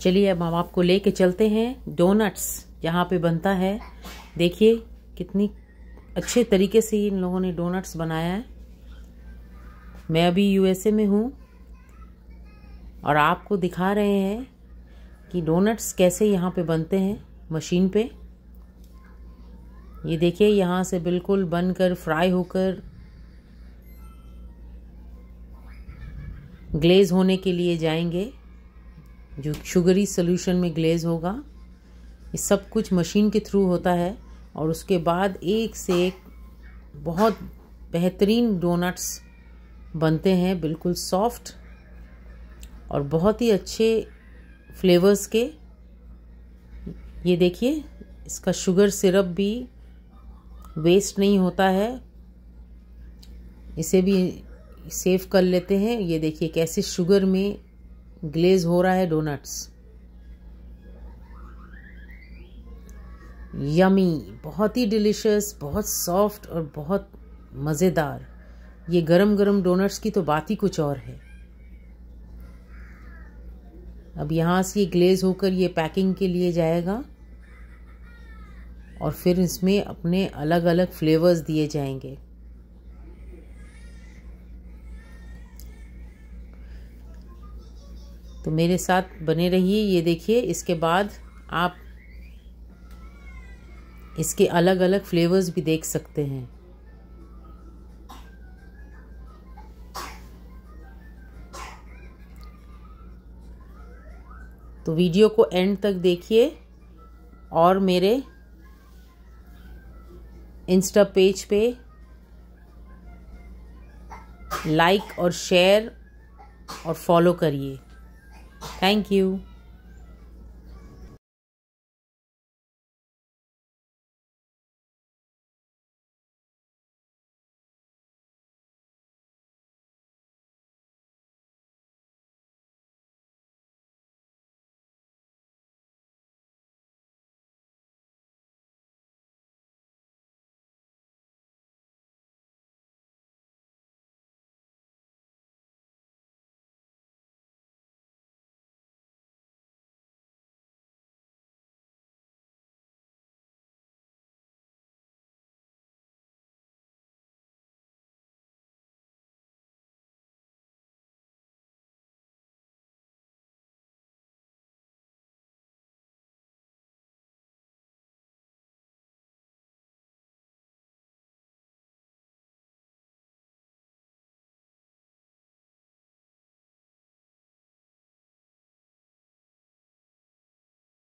चलिए अब हम आपको ले चलते हैं डोनट्स जहाँ पे बनता है देखिए कितनी अच्छे तरीके से इन लोगों ने डोनट्स बनाया है मैं अभी यूएसए में हूँ और आपको दिखा रहे हैं कि डोनट्स कैसे यहाँ पे बनते हैं मशीन पे ये देखिए यहाँ से बिल्कुल बनकर फ्राई होकर ग्लेज होने के लिए जाएंगे जो शुगरी सोल्यूशन में ग्लेज होगा ये सब कुछ मशीन के थ्रू होता है और उसके बाद एक से एक बहुत बेहतरीन डोनट्स बनते हैं बिल्कुल सॉफ्ट और बहुत ही अच्छे फ्लेवर्स के ये देखिए इसका शुगर सिरप भी वेस्ट नहीं होता है इसे भी सेव कर लेते हैं ये देखिए कैसे शुगर में ग्लेज हो रहा है डोनट्स यमी बहुत ही डिलीशियस बहुत सॉफ्ट और बहुत मज़ेदार ये गरम गरम डोनट्स की तो बात ही कुछ और है अब यहाँ से ये ग्लेज होकर ये पैकिंग के लिए जाएगा और फिर इसमें अपने अलग अलग फ्लेवर्स दिए जाएंगे तो मेरे साथ बने रहिए ये देखिए इसके बाद आप इसके अलग अलग फ्लेवर्स भी देख सकते हैं तो वीडियो को एंड तक देखिए और मेरे इंस्टा पेज पे लाइक और शेयर और फॉलो करिए Thank you.